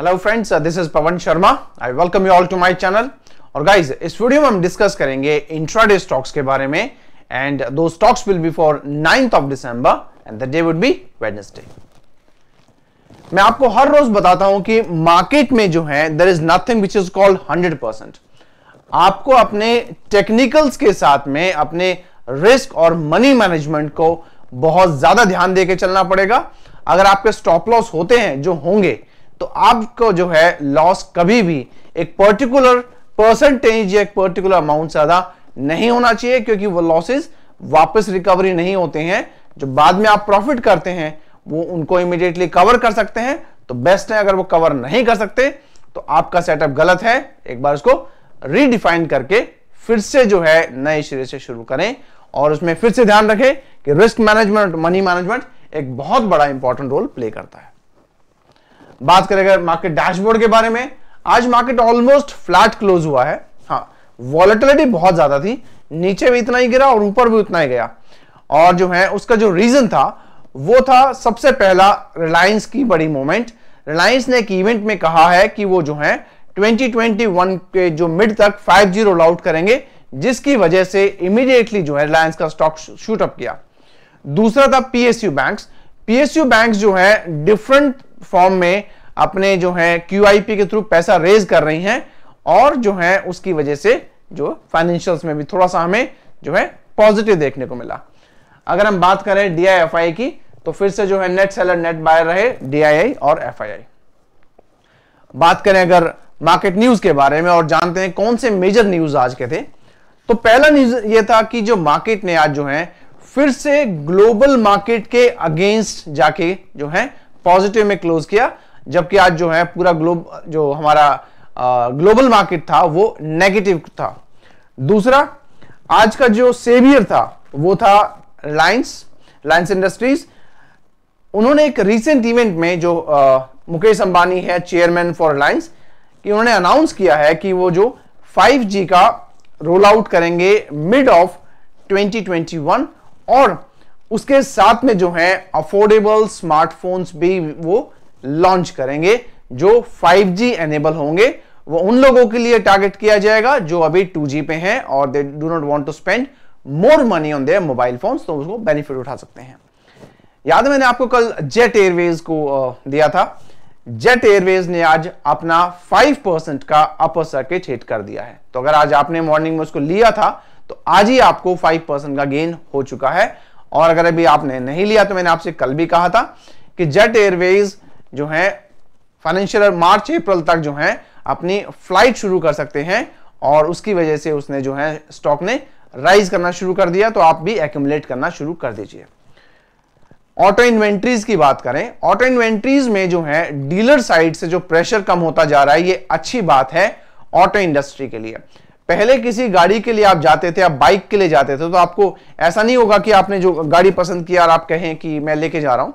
hello friends this is Pawan Sharma I welcome you all to my channel और guys इस video में हम discuss करेंगे इंट्राडे स्टॉक्स के बारे में एंड दो stocks will be for ninth of December and the day would be Wednesday मैं आपको हर रोज बताता हूं कि मार्केट में जो है there is nothing which is called hundred percent आपको अपने टेक्निकल्स के साथ में अपने रिस्क और मनी मैनेजमेंट को बहुत ज्यादा ध्यान देकर चलना पड़ेगा अगर आपके स्टॉप लॉस होते हैं जो होंगे तो आपको जो है लॉस कभी भी एक पर्टिकुलर परसेंटेज या एक पर्टिकुलर अमाउंट ज्यादा नहीं होना चाहिए क्योंकि वो लॉसेस वापस रिकवरी नहीं होते हैं जो बाद में आप प्रॉफिट करते हैं वो उनको इमीडिएटली कवर कर सकते हैं तो बेस्ट है अगर वो कवर नहीं कर सकते तो आपका सेटअप गलत है एक बार उसको रीडिफाइन करके फिर से जो है नए सिरे से शुरू करें और उसमें फिर से ध्यान रखें कि रिस्क मैनेजमेंट मनी मैनेजमेंट एक बहुत बड़ा इंपॉर्टेंट रोल प्ले करता है बात करें अगर मार्केट डैशबोर्ड के बारे में आज मार्केट ऑलमोस्ट फ्लैट क्लोज हुआ है हाँ वॉलेटिलिटी बहुत ज्यादा थी नीचे भी इतना ही गिरा और ऊपर भी उतना ही गया और जो है उसका जो रीजन था वो था सबसे पहला रिलायंस की बड़ी मूवमेंट रिलायंस ने एक इवेंट में कहा है कि वो जो है 2021 के जो मिड तक 5G रोल आउट करेंगे जिसकी वजह से इमीडिएटली जो है रिलायंस का स्टॉक शूट अप किया दूसरा था पीएसयू बैंक्स पीएसयू बैंक्स जो है डिफरेंट फॉर्म में अपने जो है क्यू के थ्रू पैसा रेज कर रही हैं और जो है उसकी वजह से जो फाइनेंशियल्स में भी थोड़ा सा हमें जो है पॉजिटिव देखने को मिला अगर हम बात करें डीआईएफआई की तो फिर से जो है नेट सेलर नेट बायर रहे डीआईआई और एफआईआई बात करें अगर मार्केट न्यूज के बारे में और जानते हैं कौन से मेजर न्यूज आज के थे तो पहला न्यूज ये था कि जो मार्केट ने आज जो है फिर से ग्लोबल मार्केट के अगेंस्ट जाके जो है पॉजिटिव में क्लोज किया जबकि आज जो है पूरा ग्लोब जो हमारा ग्लोबल मार्केट था वो नेगेटिव था दूसरा आज का जो सेवियर था वो था लाइन्स लाइन्स इंडस्ट्रीज उन्होंने एक रिसेंट इवेंट में जो आ, मुकेश अंबानी है चेयरमैन फॉर रिलायंस कि उन्होंने अनाउंस किया है कि वो जो 5G का रोल आउट करेंगे मिड ऑफ 2021 और उसके साथ में जो है अफोर्डेबल स्मार्टफोन्स भी वो लॉन्च करेंगे जो 5G एनेबल होंगे वो उन लोगों के लिए टारगेट किया जाएगा जो अभी 2G पे हैं और they do not want to spend more money on their mobile phones तो उसको बेनिफिट उठा सकते हैं याद मैंने आपको कल जेट एयरवेज को दिया था जेट एयरवेज ने आज अपना 5 परसेंट का अपर सर्किट हिट कर दिया है तो अगर आज आपने मॉर्निंग में उसको लिया था तो आज ही आपको 5 परसेंट का गेन हो चुका है और अगर अभी आपने नहीं लिया तो मैंने आपसे कल भी कहा था कि जेट एयरवेज जो है फाइनेंशियल मार्च अप्रैल तक जो है अपनी फ्लाइट शुरू कर सकते हैं और उसकी वजह से उसने जो है स्टॉक ने राइज करना शुरू कर दिया तो आप भी एक्यूमुलेट करना शुरू कर दीजिए ऑटो इन्वेंट्रीज की बात करें ऑटो इन्वेंट्रीज में जो है डीलर साइड से जो प्रेशर कम होता जा रहा है ये अच्छी बात है ऑटो इंडस्ट्री के लिए पहले किसी गाड़ी के लिए आप जाते थे आप बाइक के लिए जाते थे तो आपको ऐसा नहीं होगा कि आपने जो गाड़ी पसंद किया और आप कहें कि मैं लेके जा रहा हूं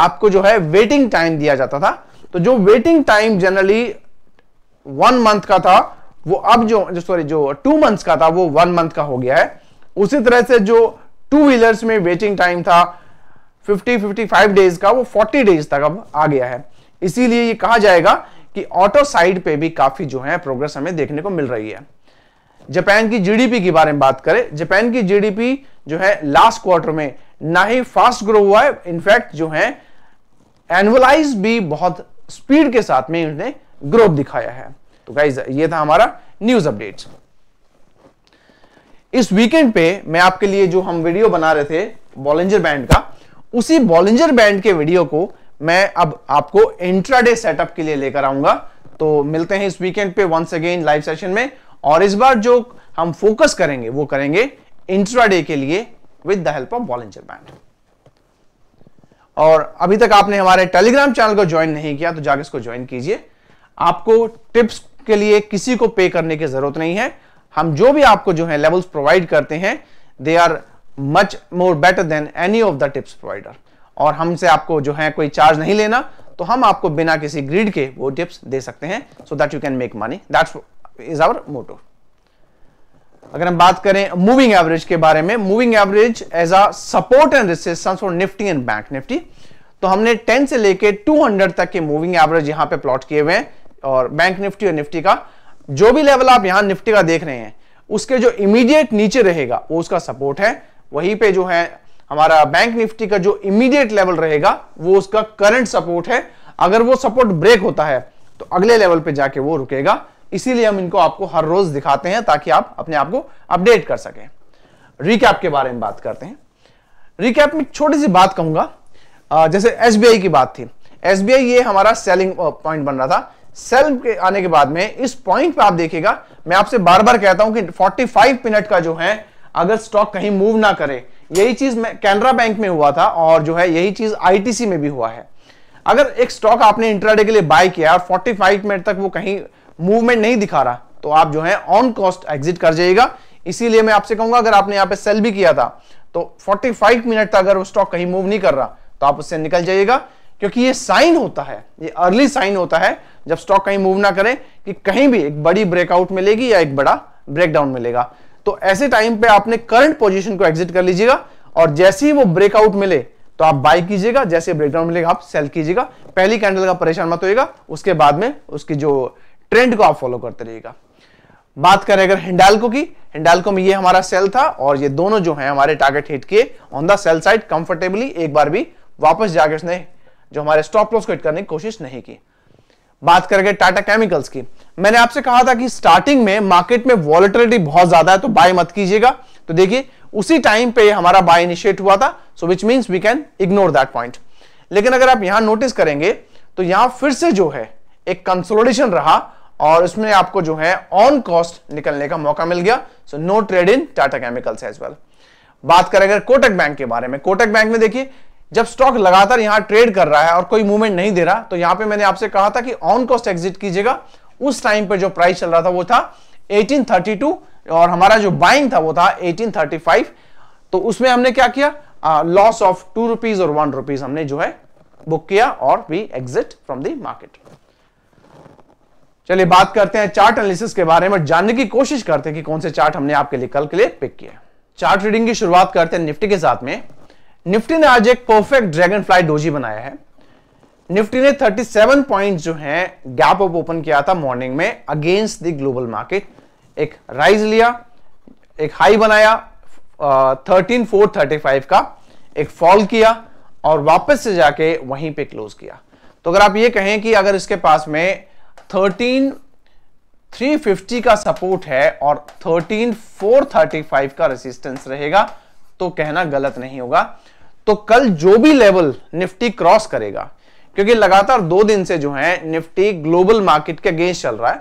आपको जो है वेटिंग टाइम दिया जाता था तो जो waiting time generally one month का था वो अब जो सॉरी जो टू मंथ का था वो वन मंथ का हो गया है उसी तरह से जो टू व्हीलर्स में वेटिंग टाइम था 50 55 डेज का वो 40 डेज तक अब आ गया है इसीलिए ये कहा जाएगा कि ऑटो साइड पे भी काफी जो है प्रोग्रेस हमें देखने को मिल रही है जापान की जीडीपी के बारे में बात करें जापान की जीडीपी जो है लास्ट क्वार्टर में ना ही फास्ट ग्रो हुआ है इनफैक्ट जो है एनुअलाइज भी बहुत स्पीड के साथ में इन्होंने ग्रोथ दिखाया है तो गाइज ये था हमारा न्यूज अपडेट इस वीकेंड पे मैं आपके लिए जो हम वीडियो बना रहे थे बॉलेंजर बैंड का उसी बॉलेंजर बैंड के वीडियो को मैं अब आपको इंट्राडे सेटअप के लिए लेकर आऊंगा तो मिलते हैं इस वीकेंड पे वंस अगेन लाइव सेशन में और इस बार जो हम फोकस करेंगे वो करेंगे इंट्राडे के लिए with the help of Bollinger band और अभी तक आपने हमारे टेलीग्राम चैनल को ज्वाइन नहीं किया तो जाकर इसको ज्वाइन कीजिए आपको टिप्स के लिए किसी को पे करने की जरूरत नहीं है हम जो भी आपको जो है लेवल्स प्रोवाइड करते हैं they are much more better than any of the tips provider और हमसे आपको जो है कोई चार्ज नहीं लेना तो हम आपको बिना किसी ग्रीड के वो टिप्स दे सकते हैं so that you can make money that's is our motto अगर हम बात करें मूविंग एवरेज के बारे में moving average as a support and resistance for Nifty and bank Nifty तो हमने 10 से लेके 200 तक के मूविंग एवरेज यहां पे प्लॉट किए हुए हैं और बैंक निफ्टी और निफ्टी का जो भी लेवल आप यहां निफ्टी का देख रहे हैं उसके जो इमीडिएट नीचे रहेगा वो उसका सपोर्ट है वहीं पे जो है हमारा बैंक निफ्टी का जो इमीडिएट लेवल रहेगा वो उसका करंट सपोर्ट है अगर वो सपोर्ट ब्रेक होता है तो अगले लेवल पे जाके वो रुकेगा इसीलिए हम इनको आपको हर रोज दिखाते हैं ताकि आप अपने आप को अपडेट कर सकें रिकैप के बारे में बात करते हैं रिकैप में छोटी सी बात कहूंगा जैसे एस की बात थी एस ये हमारा सेलिंग पॉइंट बन रहा था सेल के आने के बाद में इस पॉइंट पे आप देखिएगा मैं आपसे बार बार कहता हूं कि 45 मिनट का जो है अगर स्टॉक कहीं मूव ना करे यही चीज कैनरा बैंक में हुआ था और जो है यही चीज आईटीसी में भी हुआ है अगर एक स्टॉक आपने इंट्राडे के लिए बाय किया और 45 मिनट तक वो कहीं मूवमेंट नहीं दिखा रहा तो आप जो है ऑन कॉस्ट एग्जिट कर जाइएगा इसीलिए मैं आपसे कहूंगा अगर आपने यहां पे सेल भी किया था तो 45 मिनट तक अगर वो स्टॉक कहीं मूव नहीं कर रहा तो आप उससे निकल जाइएगा क्योंकि ये साइन होता है ये अर्ली साइन होता है जब स्टॉक कहीं मूव ना करे कि कहीं भी एक बड़ी ब्रेकआउट मिलेगी या एक बड़ा ब्रेकडाउन मिलेगा तो ऐसे टाइम पे आपने करंट पोजीशन को एग्जिट कर लीजिएगा और जैसे ही वो ब्रेकआउट मिले तो आप बाय कीजिएगा जैसे ब्रेकडाउन मिलेगा आप सेल कीजिएगा पहली कैंडल का परेशान मत होगा उसके बाद में उसकी जो ट्रेंड को आप फॉलो करते रहिएगा बात करें अगर हिंडालको की हिंडालको में ये हमारा सेल था और ये दोनों जो है हमारे टारगेट हिट किए on the sell side comfortably एक बार भी वापस जाकर उसने जो हमारे स्टॉप लॉस को हिट करने की कोशिश नहीं की बात करेंगे टाटा केमिकल्स की मैंने आपसे कहा था कि स्टार्टिंग में मार्केट में वॉलिटिलिटी बहुत ज्यादा है तो बाय मत कीजिएगा तो देखिए उसी टाइम पे हमारा बाय इनिशिएट हुआ था so which means we can ignore that point लेकिन अगर आप यहां नोटिस करेंगे तो यहां फिर से जो है एक कंसोलिडेशन रहा और उसमें आपको जो है ऑन कॉस्ट निकलने का मौका मिल गया so no trade in Tata chemicals as well बात करें अगर कोटक बैंक के बारे में कोटक बैंक में देखिए जब स्टॉक लगातार यहां ट्रेड कर रहा है और कोई मूवमेंट नहीं दे रहा तो यहां पे मैंने आपसे कहा था कि ऑन कॉस्ट एग्जिट कीजिएगा उस टाइम पे जो प्राइस चल रहा था वो था 1832 और हमारा जो बाइंग था वो था 1835 तो उसमें हमने क्या किया लॉस ऑफ टू रुपीज और वन रुपीज हमने जो है बुक किया और we exit from the market चलिए बात करते हैं चार्ट एनालिसिस के बारे में जानने की कोशिश करते हैं कि कौन से चार्ट हमने आपके लिए कल के लिए पिक किया चार्ट रीडिंग की शुरुआत करते हैं निफ्टी के साथ में निफ्टी ने आज एक परफेक्ट ड्रैगन फ्लाई डोजी बनाया है निफ्टी ने 37 पॉइंट जो है गैप अप ओपन किया था मॉर्निंग में अगेंस्ट द ग्लोबल मार्केट एक राइज लिया एक हाई बनाया थर्टीन फोर थर्टी फाइव का एक फॉल किया और वापस से जाके वहीं पे क्लोज किया तो अगर आप ये कहें कि अगर इसके पास में थर्टीन थ्री फिफ्टी का सपोर्ट है और थर्टीन फोर थर्टी फाइव का रेसिस्टेंस रहेगा तो कहना गलत नहीं होगा तो कल जो भी लेवल निफ्टी क्रॉस करेगा क्योंकि लगातार दो दिन से जो है निफ्टी ग्लोबल मार्केट के अगेंस्ट चल रहा है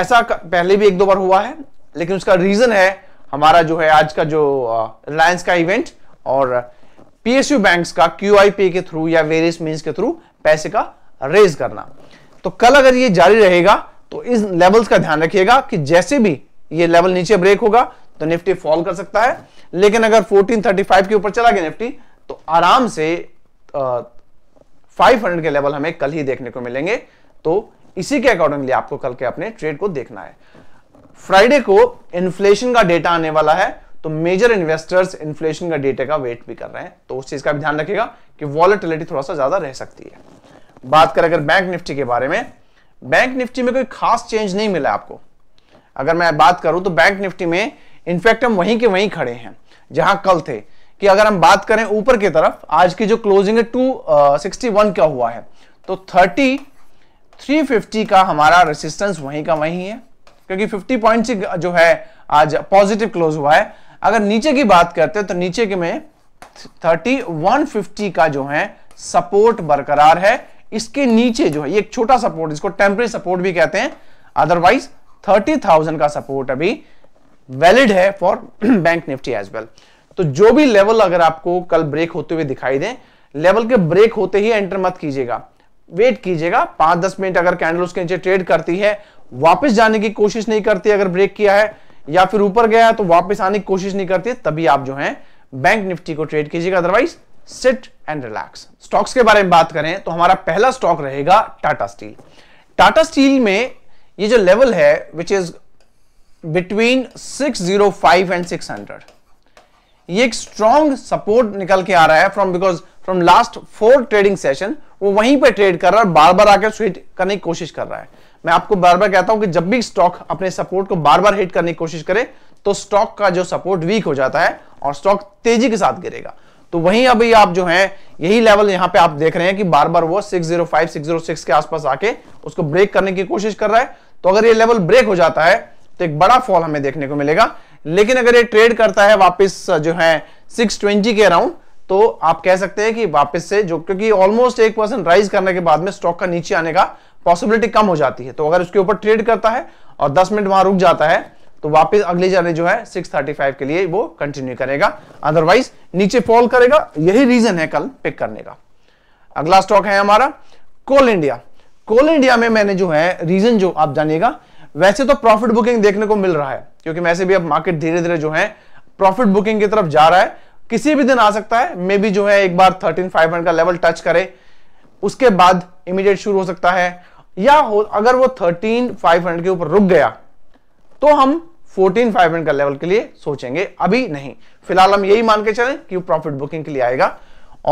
ऐसा पहले भी एक दो बार हुआ है लेकिन उसका रीजन है हमारा जो है आज का जो रिलायंस का इवेंट और पीएसयू बैंक्स का क्यूआईपी के थ्रू या वेरियस मीन के थ्रू पैसे का रेज करना तो कल अगर ये जारी रहेगा तो इस लेवल्स का ध्यान रखिएगा कि जैसे भी ये लेवल नीचे ब्रेक होगा तो निफ्टी फॉल कर सकता है लेकिन अगर 1435 के ऊपर चला गया निफ्टी तो आराम से फाइव के लेवल हमें कल ही देखने को मिलेंगे तो इसी के अकॉर्डिंगली आपको कल के अपने ट्रेड को देखना है फ्राइडे को इन्फ्लेशन का डेटा आने वाला है तो मेजर इन्वेस्टर्स इन्फ्लेशन का डेटा का वेट भी कर रहे हैं तो उस चीज का भी ध्यान रखेगा कि वॉलेटिलिटी थोड़ा सा ज्यादा रह सकती है बात करें अगर बैंक निफ्टी के बारे में बैंक निफ्टी में कोई खास चेंज नहीं मिला आपको अगर मैं बात करूं तो बैंक निफ्टी में इनफैक्ट हम वहीं के वहीं खड़े हैं जहां कल थे कि अगर हम बात करें ऊपर की तरफ आज की जो क्लोजिंग है टू सिक्सटी वन का हुआ है तो थर्टी थ्री फिफ्टी का हमारा रेसिस्टेंस वहीं का वहीं है क्योंकि फिफ्टी पॉइंट से जो है आज पॉजिटिव क्लोज हुआ है अगर नीचे की बात करते हैं तो नीचे के में थर्टी वन फिफ्टी का जो है सपोर्ट बरकरार है इसके नीचे जो है ये एक छोटा सपोर्ट इसको टेम्परेरी सपोर्ट भी कहते हैं अदरवाइज थर्टी थाउजेंड का सपोर्ट अभी वैलिड है for bank Nifty as well तो जो भी लेवल अगर आपको कल ब्रेक होते हुए दिखाई दे लेवल के ब्रेक होते ही एंटर मत कीजिएगा वेट कीजिएगा पांच दस मिनट अगर कैंडल उसके नीचे ट्रेड करती है वापस जाने की कोशिश नहीं करती अगर ब्रेक किया है या फिर ऊपर गया तो वापस आने की कोशिश नहीं करती तभी आप जो है बैंक निफ्टी को ट्रेड कीजिएगा otherwise sit and relax stocks के बारे में बात करें तो हमारा पहला स्टॉक रहेगा टाटा स्टील टाटा स्टील में ये जो लेवल है विच इज बिटवीन 605 एंड 600 ये एक स्ट्रॉन्ग सपोर्ट निकल के आ रहा है from because from last four trading session वो वहीं पे ट्रेड कर रहा है बार बार आकर स्वीट करने की कोशिश कर रहा है मैं आपको बार बार कहता हूं कि जब भी स्टॉक अपने सपोर्ट को बार बार हिट करने की कोशिश करे तो स्टॉक का जो सपोर्ट वीक हो जाता है और स्टॉक तेजी के साथ गिरेगा तो वहीं अभी आप जो है यही लेवल यहां पे आप देख रहे हैं कि बार बार वो 605 606 के आसपास आके उसको ब्रेक करने की कोशिश कर रहा है तो अगर ये लेवल ब्रेक हो जाता है तो एक बड़ा फॉल हमें देखने को मिलेगा लेकिन अगर ये ट्रेड करता है वापस जो है सिक्स के अराउंड तो आप कह सकते हैं कि वापस से जो क्योंकि ऑलमोस्ट एक परसेंट राइज करने के बाद में स्टॉक का नीचे आने का पॉसिबिलिटी कम हो जाती है तो अगर उसके ऊपर ट्रेड करता है और दस मिनट वहां रुक जाता है तो वापस अगले जाने जो है 635 के लिए वो कंटिन्यू करेगा अदरवाइज नीचे फॉल करेगा यही रीजन है कल पिक करने का अगला स्टॉक है हमारा कोल इंडिया कोल इंडिया में मैंने जो है रीजन जो आप जानिएगा वैसे तो प्रॉफिट बुकिंग देखने को मिल रहा है क्योंकि वैसे भी अब मार्केट धीरे धीरे जो है प्रॉफिट बुकिंग की तरफ जा रहा है किसी भी दिन आ सकता है मे बी जो है एक बार थर्टीन फाइव का लेवल टच करे उसके बाद इमीडिएट शुरू हो सकता है या हो अगर वो थर्टीन फाइव के ऊपर रुक गया तो हम फोर्टीन फाइव हंड्रेड का लेवल के लिए सोचेंगे अभी नहीं फिलहाल हम यही मान के चलें कि वो प्रॉफिट बुकिंग के लिए आएगा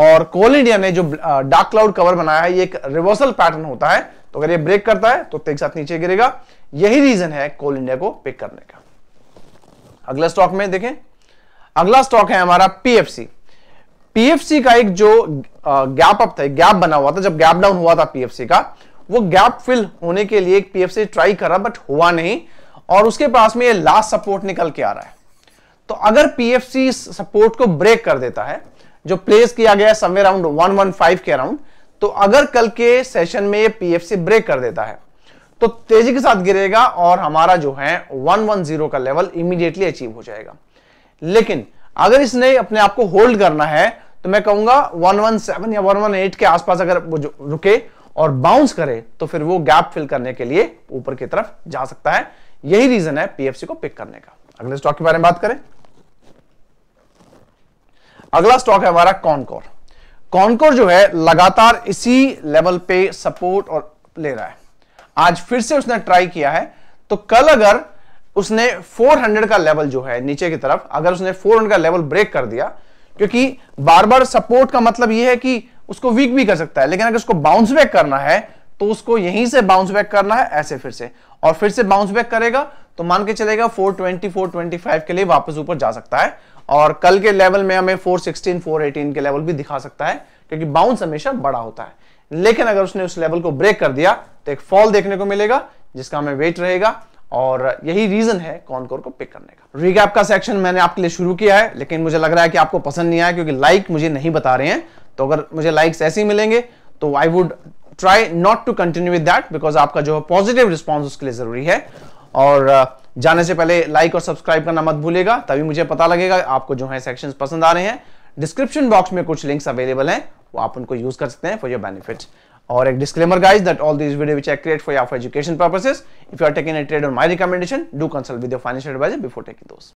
और कोल इंडिया ने जो डार्क क्लाउड कवर बनाया है ये एक रिवर्सल पैटर्न होता है तो अगर ये ब्रेक करता है तो एक साथ नीचे गिरेगा यही रीजन है कोल इंडिया को पिक करने का अगला स्टॉक में देखें अगला स्टॉक है हमारा पीएफसी पीएफसी का एक जो गैप अप था गैप बना हुआ था जब गैप डाउन हुआ था पीएफसी का वो गैप फिल होने के लिए एक पीएफसी ट्राई करा बट हुआ नहीं और उसके पास में ये लास्ट सपोर्ट निकल के आ रहा है तो अगर पीएफसी सपोर्ट को ब्रेक कर देता है जो प्लेस किया गया है समवेयर अराउंड 115 के अराउंड तो अगर कल के सेशन में ये पीएफसी ब्रेक कर देता है तो तेजी के साथ गिरेगा और हमारा जो है 110 का लेवल इमीडिएटली अचीव हो जाएगा लेकिन अगर इसने अपने आप को होल्ड करना है तो मैं कहूंगा 117 या 118 के आसपास अगर रुके और बाउंस करे तो फिर वो गैप फिल करने के लिए ऊपर की तरफ जा सकता है यही रीजन है पीएफसी को पिक करने का अगले स्टॉक के बारे में बात करें अगला स्टॉक है हमारा कॉनकोर कॉनकोर जो है लगातार इसी लेवल पे सपोर्ट और ले रहा है आज फिर से उसने ट्राई किया है तो कल अगर उसने 400 का लेवल जो है नीचे की तरफ अगर उसने 400 का लेवल ब्रेक कर दिया क्योंकि बार बार सपोर्ट का मतलब यह है कि उसको वीक भी कर सकता है लेकिन अगर उसको बाउंस बैक करना है तो उसको यहीं से बाउंस बैक करना है ऐसे फिर से और फिर से बाउंस बैक करेगा तो मान के चलेगा 420 425 के लिए वापस ऊपर जा सकता है और कल के लेवल में हमें 416 418 के लेवल भी दिखा सकता है क्योंकि बाउंस हमेशा बड़ा होता है लेकिन अगर उसने उस लेवल को ब्रेक कर दिया तो एक फॉल देखने को मिलेगा जिसका हमें वेट रहेगा और यही रीजन है कौन कौन को पिक करने का रिकैप का सेक्शन मैंने आपके लिए शुरू किया है लेकिन मुझे लग रहा है कि आपको पसंद नहीं आया क्योंकि लाइक मुझे नहीं बता रहे हैं तो अगर मुझे लाइक्स ऐसे ही मिलेंगे तो I would try not to continue with that because आपका जो है पॉजिटिव रिस्पॉन्स उसके लिए जरूरी है और uh, जाने से पहले लाइक और सब्सक्राइब करना मत भूलेगा तभी मुझे पता लगेगा आपको जो है सेक्शंस पसंद आ रहे हैं डिस्क्रिप्शन बॉक्स में कुछ लिंक्स अवेलेबल हैं वो आप उनको यूज कर सकते हैं फॉर योर बेनिफिट और एक disclaimer guys that all this video which I create for your education purposes if you are taking a trade on my recommendation do consult with your financial advisor before taking those